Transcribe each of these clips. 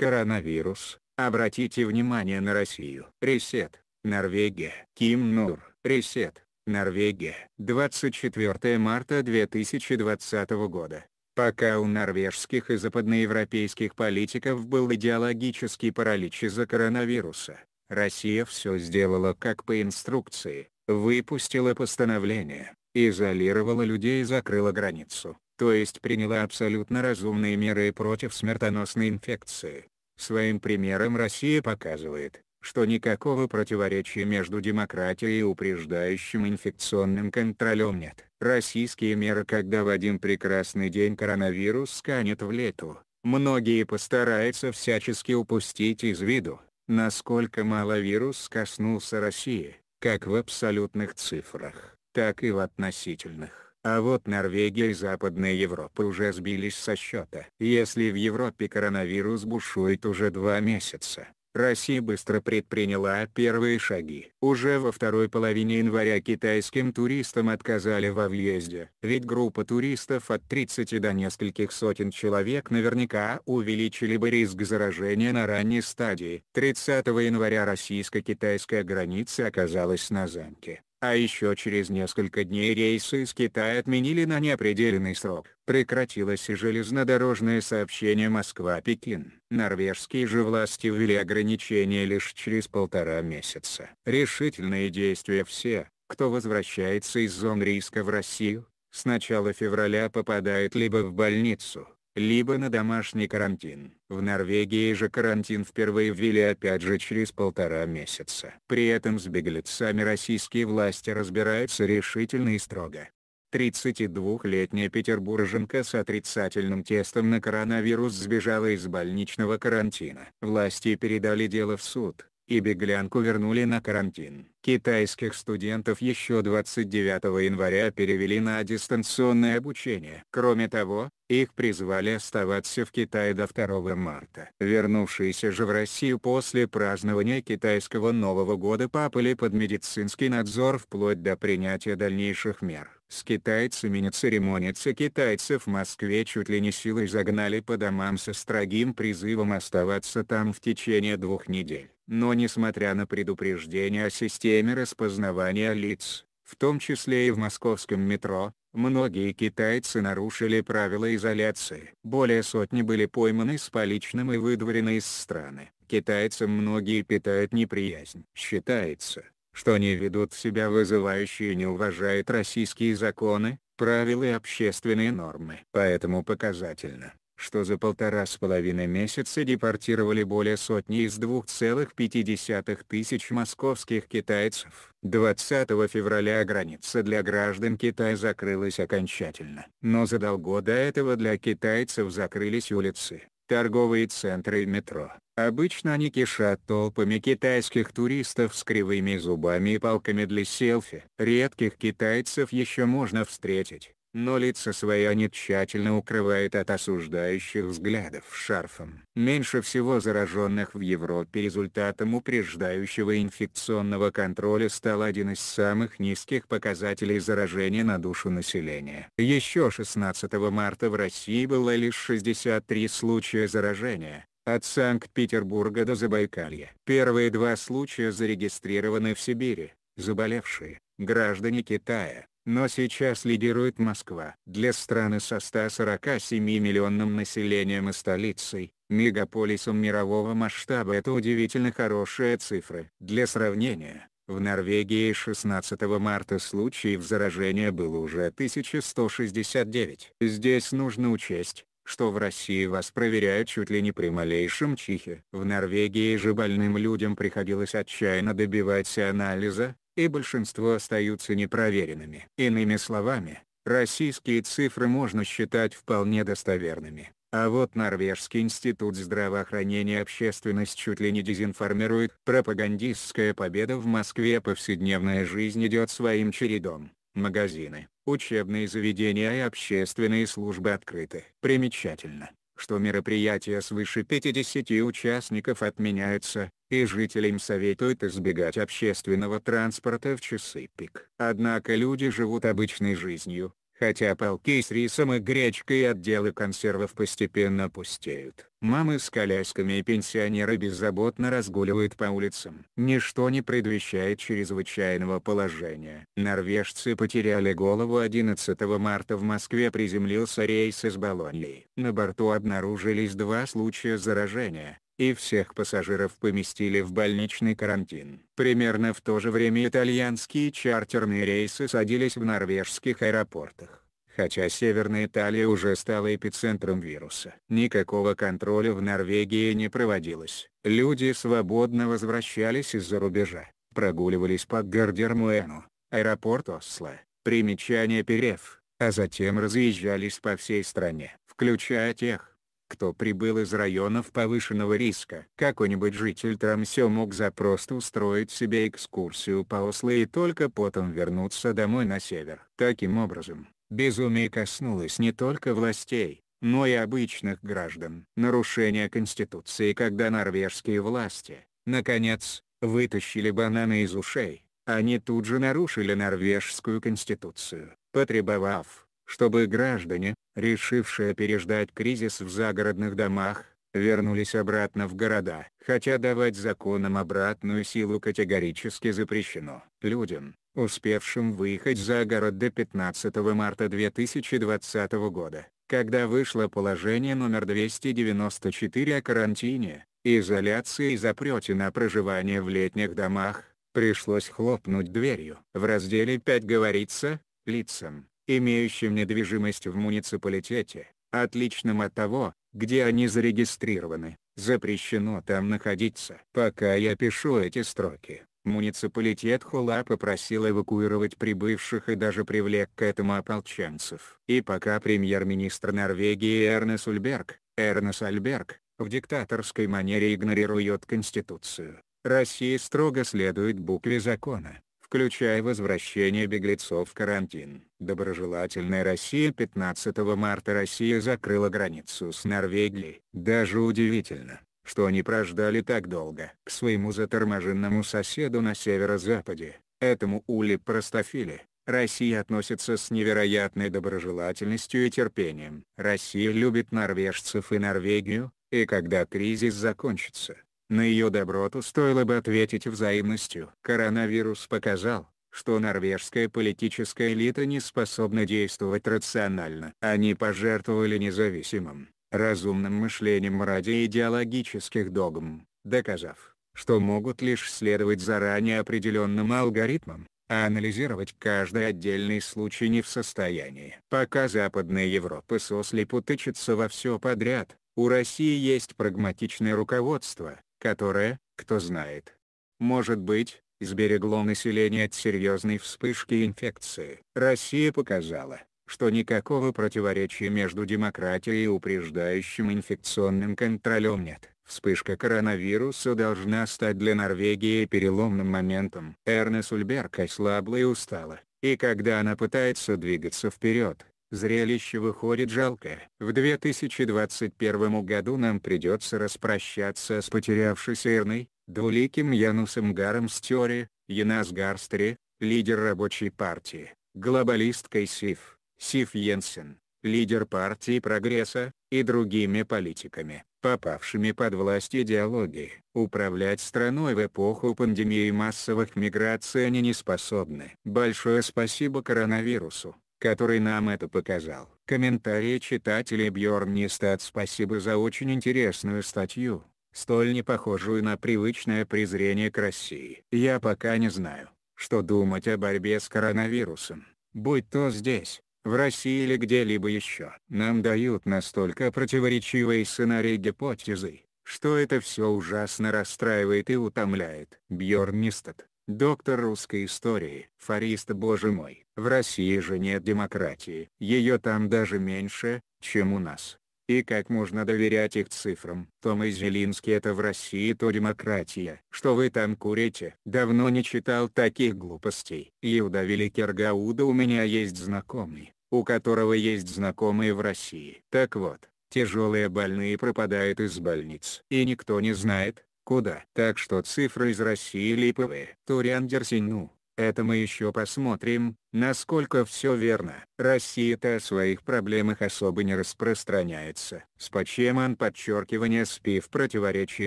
Коронавирус. Обратите внимание на Россию. Ресет. Норвегия. Ким Нур. Ресет. Норвегия. 24 марта 2020 года. Пока у норвежских и западноевропейских политиков был идеологический паралич из-за коронавируса, Россия все сделала как по инструкции, выпустила постановление, изолировала людей и закрыла границу, то есть приняла абсолютно разумные меры против смертоносной инфекции. Своим примером Россия показывает, что никакого противоречия между демократией и упреждающим инфекционным контролем нет. Российские меры когда в один прекрасный день коронавирус сканет в лету, многие постараются всячески упустить из виду, насколько мало вирус коснулся России, как в абсолютных цифрах, так и в относительных. А вот Норвегия и Западная Европа уже сбились со счета. Если в Европе коронавирус бушует уже два месяца, Россия быстро предприняла первые шаги. Уже во второй половине января китайским туристам отказали во въезде. Ведь группа туристов от 30 до нескольких сотен человек наверняка увеличили бы риск заражения на ранней стадии. 30 января российско-китайская граница оказалась на замке. А еще через несколько дней рейсы из Китая отменили на неопределенный срок. Прекратилось и железнодорожное сообщение Москва-Пекин. Норвежские же власти ввели ограничения лишь через полтора месяца. Решительные действия все, кто возвращается из зон риска в Россию, с начала февраля попадает либо в больницу, либо на домашний карантин. В Норвегии же карантин впервые ввели опять же через полтора месяца. При этом с беглецами российские власти разбираются решительно и строго. 32-летняя петербурженка с отрицательным тестом на коронавирус сбежала из больничного карантина. Власти передали дело в суд, и беглянку вернули на карантин. Китайских студентов еще 29 января перевели на дистанционное обучение. Кроме того, их призвали оставаться в Китае до 2 марта. Вернувшиеся же в Россию после празднования китайского Нового года попали под медицинский надзор вплоть до принятия дальнейших мер. С китайцами не церемонятся китайцев в Москве чуть ли не силой загнали по домам со строгим призывом оставаться там в течение двух недель. Но несмотря на предупреждения о системе распознавания лиц, в том числе и в московском метро, многие китайцы нарушили правила изоляции. Более сотни были пойманы с поличным и выдворены из страны. Китайцам многие питают неприязнь. Считается, что они ведут себя вызывающе и не уважают российские законы, правила и общественные нормы. Поэтому показательно, что за полтора с половиной месяца депортировали более сотни из 2,5 тысяч московских китайцев. 20 февраля граница для граждан Китая закрылась окончательно. Но задолго до этого для китайцев закрылись улицы, торговые центры и метро. Обычно они кишат толпами китайских туристов с кривыми зубами и палками для селфи. Редких китайцев еще можно встретить, но лица свои они тщательно укрывают от осуждающих взглядов шарфом. Меньше всего зараженных в Европе результатом упреждающего инфекционного контроля стал один из самых низких показателей заражения на душу населения. Еще 16 марта в России было лишь 63 случая заражения, от Санкт-Петербурга до Забайкалья. Первые два случая зарегистрированы в Сибири, заболевшие – граждане Китая, но сейчас лидирует Москва. Для страны со 147-миллионным населением и столицей, мегаполисом мирового масштаба это удивительно хорошие цифры. Для сравнения, в Норвегии 16 марта случаев заражения было уже 1169. Здесь нужно учесть, что в России вас проверяют чуть ли не при малейшем чихе. В Норвегии же больным людям приходилось отчаянно добиваться анализа, и большинство остаются непроверенными. Иными словами, российские цифры можно считать вполне достоверными. А вот Норвежский институт здравоохранения общественность чуть ли не дезинформирует. Пропагандистская победа в Москве повседневная жизнь идет своим чередом магазины, учебные заведения и общественные службы открыты. Примечательно, что мероприятия свыше 50 участников отменяются, и жителям советуют избегать общественного транспорта в часы пик. Однако люди живут обычной жизнью, Хотя полки с рисом и гречкой и отделы консервов постепенно пустеют. Мамы с колясками и пенсионеры беззаботно разгуливают по улицам. Ничто не предвещает чрезвычайного положения. Норвежцы потеряли голову 11 марта в Москве приземлился рейс из Болоньи. На борту обнаружились два случая заражения, и всех пассажиров поместили в больничный карантин. Примерно в то же время итальянские чартерные рейсы садились в норвежских аэропортах. Хотя Северная Италия уже стала эпицентром вируса. Никакого контроля в Норвегии не проводилось. Люди свободно возвращались из-за рубежа, прогуливались по Гардермуэну, аэропорт Осло, примечание Перев, а затем разъезжались по всей стране, включая тех, кто прибыл из районов повышенного риска. Какой-нибудь житель Трамсё мог запросто устроить себе экскурсию по Осло и только потом вернуться домой на север. Таким образом, безумие коснулось не только властей, но и обычных граждан. Нарушение Конституции когда норвежские власти, наконец, вытащили бананы из ушей, они тут же нарушили норвежскую Конституцию, потребовав, чтобы граждане, решившие переждать кризис в загородных домах, вернулись обратно в города. Хотя давать законам обратную силу категорически запрещено. Людям, успевшим выехать за город до 15 марта 2020 года, когда вышло положение номер 294 о карантине, изоляции и запрете на проживание в летних домах, пришлось хлопнуть дверью. В разделе 5 говорится, лицам, имеющим недвижимость в муниципалитете, отличным от того, где они зарегистрированы, запрещено там находиться. Пока я пишу эти строки, муниципалитет Хула попросил эвакуировать прибывших и даже привлек к этому ополченцев. И пока премьер-министр Норвегии Эрне Сульберг, Эрне Сальберг, в диктаторской манере игнорирует Конституцию, Россия строго следует букве закона включая возвращение беглецов в карантин. Доброжелательная Россия 15 марта Россия закрыла границу с Норвегией. Даже удивительно, что они прождали так долго. К своему заторможенному соседу на северо-западе, этому Ули Простофиле, Россия относится с невероятной доброжелательностью и терпением. Россия любит норвежцев и Норвегию, и когда кризис закончится, на ее доброту стоило бы ответить взаимностью. Коронавирус показал, что норвежская политическая элита не способна действовать рационально. Они пожертвовали независимым, разумным мышлением ради идеологических догм, доказав, что могут лишь следовать заранее определенным алгоритмам, а анализировать каждый отдельный случай не в состоянии. Пока Западная Европа сослепу тычется во все подряд, у России есть прагматичное руководство, которое, кто знает, может быть, сберегло население от серьезной вспышки инфекции. Россия показала, что никакого противоречия между демократией и упреждающим инфекционным контролем нет. Вспышка коронавируса должна стать для Норвегии переломным моментом. Эрна Сульберг ослабла и устала, и когда она пытается двигаться вперед, Зрелище выходит жалкое. В 2021 году нам придется распрощаться с потерявшейся Ирной, двуликим Янусом Гаром Стери, Янас Гарстри, лидер рабочей партии, глобалисткой Сиф, Сиф Йенсен, лидер партии прогресса, и другими политиками, попавшими под власть идеологии. Управлять страной в эпоху пандемии массовых миграций они не способны. Большое спасибо коронавирусу который нам это показал. Комментарии читателей Бьорн Бьорнистад спасибо за очень интересную статью, столь не похожую на привычное презрение к России. Я пока не знаю, что думать о борьбе с коронавирусом, будь то здесь, в России или где-либо еще. Нам дают настолько противоречивые сценарии гипотезы, что это все ужасно расстраивает и утомляет. Бьорн Бьорнистад Доктор русской истории. Фарист боже мой. В России же нет демократии. Ее там даже меньше, чем у нас. И как можно доверять их цифрам? Том и Зелинский это в России то демократия. Что вы там курите? Давно не читал таких глупостей. Иуда Великер у меня есть знакомый, у которого есть знакомые в России. Так вот, тяжелые больные пропадают из больниц. И никто не знает, куда. Так что цифры из России липовые. Туриандерсину. Это мы еще посмотрим, насколько все верно. Россия-то о своих проблемах особо не распространяется. С Спочеман подчеркивание СПИ в противоречии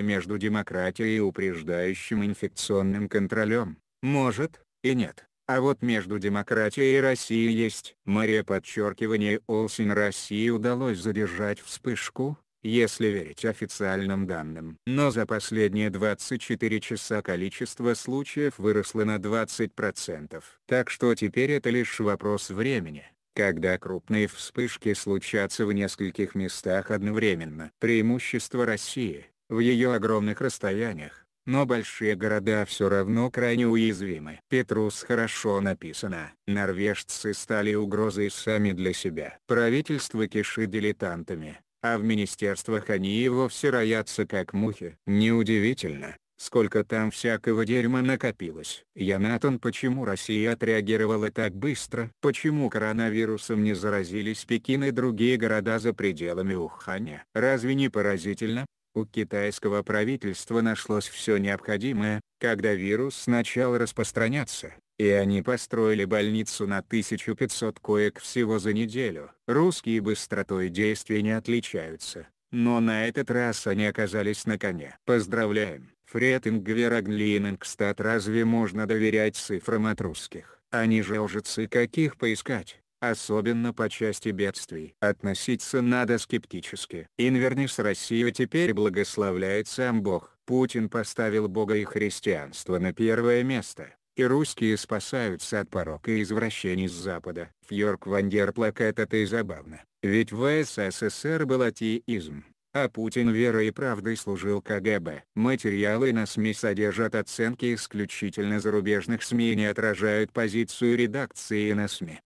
между демократией и упреждающим инфекционным контролем. Может, и нет. А вот между демократией и Россией есть. Мария подчеркивание Олсен России удалось задержать вспышку, если верить официальным данным. Но за последние 24 часа количество случаев выросло на 20%. Так что теперь это лишь вопрос времени когда крупные вспышки случатся в нескольких местах одновременно. Преимущество России, в ее огромных расстояниях, но большие города все равно крайне уязвимы. Петрус хорошо написано. Норвежцы стали угрозой сами для себя. Правительство киши дилетантами, а в министерствах они его вовсе роятся как мухи. Неудивительно, сколько там всякого дерьма накопилось. Я Натан почему Россия отреагировала так быстро? Почему коронавирусом не заразились Пекин и другие города за пределами Уханя? Разве не поразительно? У китайского правительства нашлось все необходимое, когда вирус начал распространяться. И они построили больницу на 1500 коек всего за неделю. Русские быстротой действий не отличаются, но на этот раз они оказались на коне. Поздравляем, Фред Ингвер Аглинингстад разве можно доверять цифрам от русских? Они же лжецы каких поискать? особенно по части бедствий. Относиться надо скептически. Инвернис Россию теперь благословляет сам Бог. Путин поставил Бога и христианство на первое место и русские спасаются от порока и извращений с Запада. Фьорк Вандерплак это-то и забавно, ведь в СССР был атеизм, а Путин верой и правдой служил КГБ. Материалы на СМИ содержат оценки исключительно зарубежных СМИ и не отражают позицию редакции на СМИ.